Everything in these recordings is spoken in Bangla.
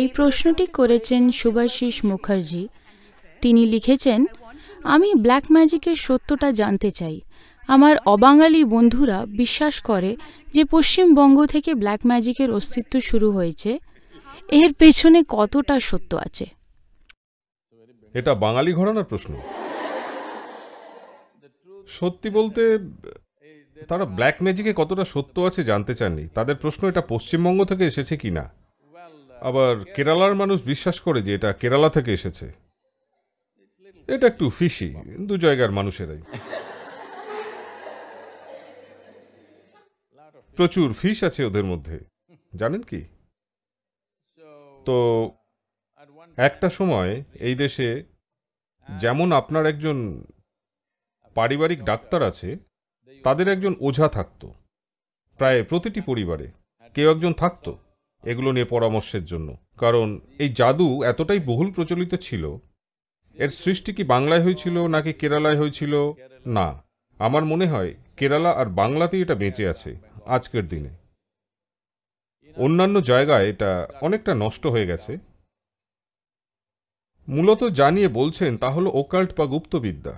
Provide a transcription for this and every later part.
এই প্রশ্নটি করেছেন শুভাশিস মুখার্জি তিনি লিখেছেন আমি ব্ল্যাক ম্যাজিকের সত্যটা জানতে চাই আমার অবাঙালি বন্ধুরা বিশ্বাস করে যে পশ্চিমবঙ্গ থেকে ব্ল্যাক ম্যাজিকের অস্তিত্ব শুরু হয়েছে এর পেছনে কতটা সত্য আছে এটা বাঙালি ঘরানার প্রশ্ন সত্যি বলতে তারা ব্ল্যাক ম্যাজিকে কতটা সত্য আছে জানতে চাননি তাদের প্রশ্ন এটা পশ্চিমবঙ্গ থেকে এসেছে কি না আবার কেরালার মানুষ বিশ্বাস করে যে এটা কেরালা থেকে এসেছে এটা একটু ফিশি দু জায়গার মানুষেরাই প্রচুর ফিস আছে ওদের মধ্যে জানেন কি তো একটা সময় এই দেশে যেমন আপনার একজন পারিবারিক ডাক্তার আছে তাদের একজন ওঝা থাকতো প্রায় প্রতিটি পরিবারে কেউ একজন থাকতো এগুলো নিয়ে পরামর্শের জন্য কারণ এই জাদু এতটাই বহুল প্রচলিত ছিল এর সৃষ্টি কি বাংলায় হয়েছিল নাকি কেরালায় হয়েছিল না আমার মনে হয় কেরালা আর বাংলাতেই এটা বেঁচে আছে আজকের দিনে অন্যান্য জায়গায় এটা অনেকটা নষ্ট হয়ে গেছে মূলত জানিয়ে বলছেন তা হলো ওকাল্ট বা গুপ্তবিদ্যা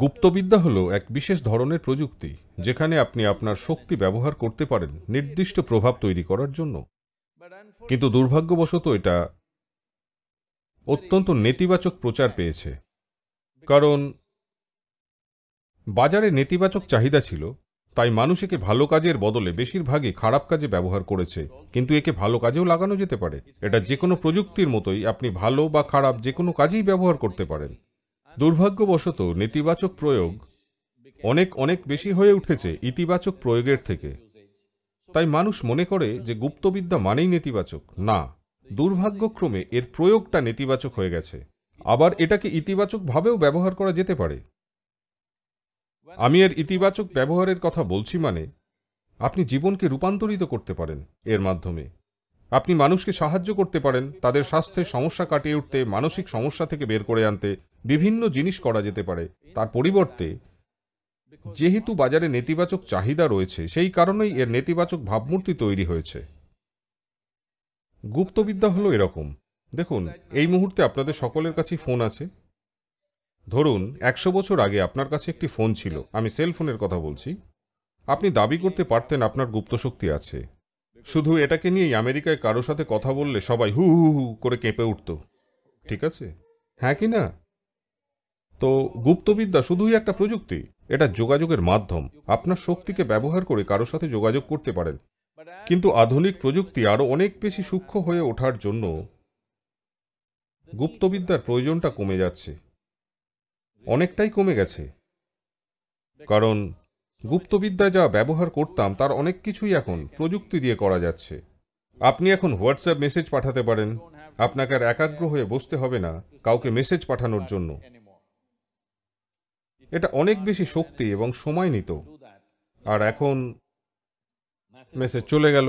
গুপ্তবিদ্যা হলো এক বিশেষ ধরনের প্রযুক্তি যেখানে আপনি আপনার শক্তি ব্যবহার করতে পারেন নির্দিষ্ট প্রভাব তৈরি করার জন্য কিন্তু দুর্ভাগ্যবশত এটা অত্যন্ত নেতিবাচক প্রচার পেয়েছে কারণ বাজারে নেতিবাচক চাহিদা ছিল তাই মানুষ একে ভালো কাজের বদলে বেশিরভাগই খারাপ কাজে ব্যবহার করেছে কিন্তু একে ভালো কাজেও লাগানো যেতে পারে এটা যে কোনো প্রযুক্তির মতোই আপনি ভালো বা খারাপ যে কোনো কাজেই ব্যবহার করতে পারেন দুর্ভাগ্যবশত নেতিবাচক প্রয়োগ অনেক অনেক বেশি হয়ে উঠেছে ইতিবাচক প্রয়োগের থেকে তাই মানুষ মনে করে যে গুপ্তবিদ্যা মানেই নেতিবাচক না দুর্ভাগ্যক্রমে এর প্রয়োগটা নেতিবাচক হয়ে গেছে আবার এটাকে ইতিবাচকভাবেও ব্যবহার করা যেতে পারে আমি এর ইতিবাচক ব্যবহারের কথা বলছি মানে আপনি জীবনকে রূপান্তরিত করতে পারেন এর মাধ্যমে আপনি মানুষকে সাহায্য করতে পারেন তাদের স্বাস্থ্যের সমস্যা কাটিয়ে উঠতে মানসিক সমস্যা থেকে বের করে আনতে বিভিন্ন জিনিস করা যেতে পারে তার পরিবর্তে যেহেতু বাজারে নেতিবাচক চাহিদা রয়েছে সেই কারণেই এর নেতিবাচক ভাবমূর্তি তৈরি হয়েছে গুপ্তবিদ্যা হলো এরকম দেখুন এই মুহূর্তে আপনাদের সকলের কাছে ফোন আছে ধরুন একশো বছর আগে আপনার কাছে একটি ফোন ছিল আমি সেল ফোনের কথা বলছি আপনি দাবি করতে পারতেন আপনার গুপ্তশক্তি আছে শুধু এটাকে নিয়েই আমেরিকায় কারো সাথে কথা বললে সবাই হু হু হু করে কেঁপে উঠত ঠিক আছে হ্যাঁ কি না তো গুপ্তবিদ্যা শুধুই একটা প্রযুক্তি এটা যোগাযোগের মাধ্যম আপনার শক্তিকে ব্যবহার করে কারোর সাথে যোগাযোগ করতে পারেন কিন্তু আধুনিক প্রযুক্তি আরও অনেক বেশি সূক্ষ্ম হয়ে ওঠার জন্য গুপ্তবিদ্যার প্রয়োজনটা কমে যাচ্ছে অনেকটাই কমে গেছে কারণ গুপ্তবিদ্যা যা ব্যবহার করতাম তার অনেক কিছুই এখন প্রযুক্তি দিয়ে করা যাচ্ছে আপনি এখন হোয়াটসঅ্যাপ মেসেজ পাঠাতে পারেন আপনাকে আর একাগ্র হয়ে বসতে হবে না কাউকে মেসেজ পাঠানোর জন্য এটা অনেক বেশি শক্তি এবং সময় নিত আর এখন মেসেজ চলে গেল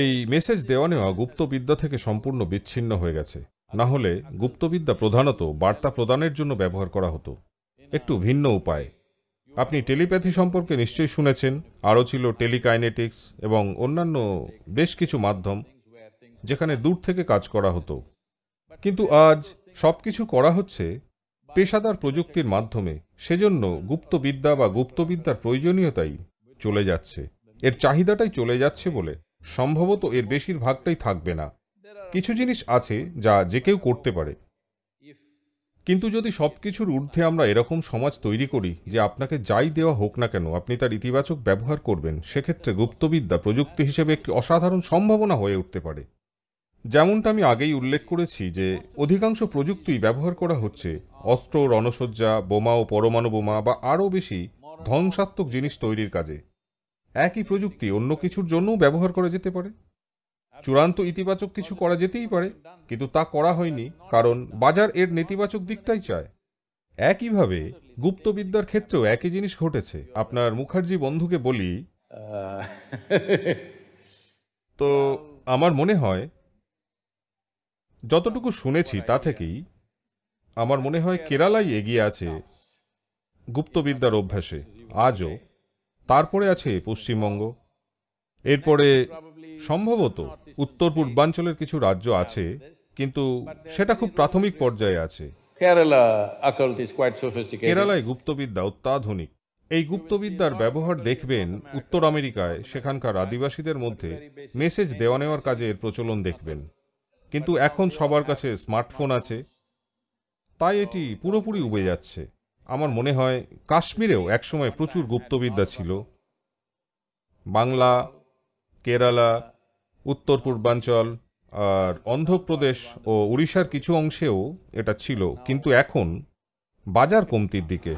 এই মেসেজ দেওয়া নেওয়া গুপ্তবিদ্যা থেকে সম্পূর্ণ বিচ্ছিন্ন হয়ে গেছে না হলে গুপ্তবিদ্যা প্রধানত বার্তা প্রদানের জন্য ব্যবহার করা হতো একটু ভিন্ন উপায় আপনি টেলিপ্যাথি সম্পর্কে নিশ্চয়ই শুনেছেন আরও ছিল টেলিকাইনেটিক্স এবং অন্যান্য বেশ কিছু মাধ্যম যেখানে দূর থেকে কাজ করা হতো কিন্তু আজ সব কিছু করা হচ্ছে পেশাদার প্রযুক্তির মাধ্যমে সেজন্য গুপ্তবিদ্যা বা গুপ্তবিদ্যার প্রয়োজনীয়তাই চলে যাচ্ছে এর চাহিদাটাই চলে যাচ্ছে বলে সম্ভবত এর বেশিরভাগটাই থাকবে না কিছু জিনিস আছে যা যে কেউ করতে পারে কিন্তু যদি সব কিছুর ঊর্ধ্বে আমরা এরকম সমাজ তৈরি করি যে আপনাকে যাই দেওয়া হোক না কেন আপনি তার ইতিবাচক ব্যবহার করবেন সেক্ষেত্রে গুপ্তবিদ্যা প্রযুক্তি হিসেবে একটি অসাধারণ সম্ভাবনা হয়ে উঠতে পারে যেমনটা আমি আগেই উল্লেখ করেছি যে অধিকাংশ প্রযুক্তি ব্যবহার করা হচ্ছে অস্ত্র রণসজ্জা বোমা ও পরমাণু বোমা বা আরও বেশি ধ্বংসাত্মক জিনিস তৈরির কাজে একই প্রযুক্তি অন্য কিছুর জন্যও ব্যবহার করা যেতে পারে চূড়ান্ত ইতিবাচক কিছু করা যেতেই পারে কিন্তু তা করা হয়নি কারণ বাজার এর নেতিবাচক দিকটাই চায় একইভাবে গুপ্তবিদ্যার ক্ষেত্রেও একই জিনিস ঘটেছে আপনার মুখার্জি বন্ধুকে বলি তো আমার মনে হয় যতটুকু শুনেছি তা থেকেই আমার মনে হয় কেরালাই এগিয়ে আছে গুপ্তবিদ্যার অভ্যাসে আজও তারপরে আছে পশ্চিমবঙ্গ এরপরে সম্ভবত উত্তর পূর্বাঞ্চলের কিছু রাজ্য আছে কিন্তু সেটা খুব প্রাথমিক পর্যায়ে আছে কেরালায় গুপ্তবিদ্যা অত্যাধুনিক এই গুপ্তবিদ্যার ব্যবহার দেখবেন উত্তর আমেরিকায় সেখানকার আদিবাসীদের মধ্যে মেসেজ দেওয়া নেওয়ার কাজে এর প্রচলন দেখবেন কিন্তু এখন সবার কাছে স্মার্টফোন আছে তাই এটি পুরোপুরি উবে যাচ্ছে আমার মনে হয় কাশ্মীরেও একসময় প্রচুর গুপ্তবিদ্যা ছিল বাংলা কেরালা উত্তর পূর্বাঞ্চল আর অন্ধ্রপ্রদেশ ও উড়িষ্যার কিছু অংশেও এটা ছিল কিন্তু এখন বাজার কমতির দিকে